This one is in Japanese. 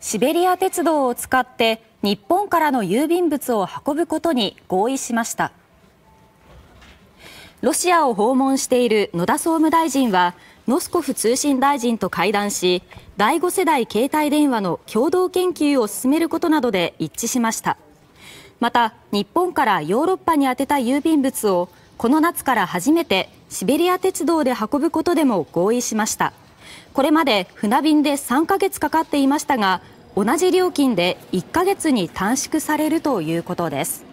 シベリア鉄道を使って日本からの郵便物を運ぶことに合意しましたロシアを訪問している野田総務大臣はノスコフ通信大臣と会談し第5世代携帯電話の共同研究を進めることなどで一致しましたまた日本からヨーロッパに宛てた郵便物をこの夏から初めてシベリア鉄道で運ぶことでも合意しました。これまで船便で3ヶ月かかっていましたが同じ料金で1ヶ月に短縮されるということです。